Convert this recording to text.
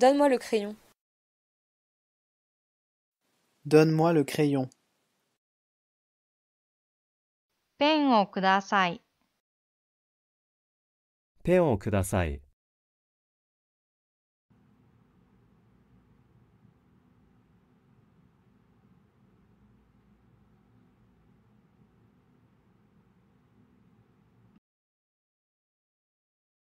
Donne-moi le crayon. Donne-moi le crayon. Pen Pen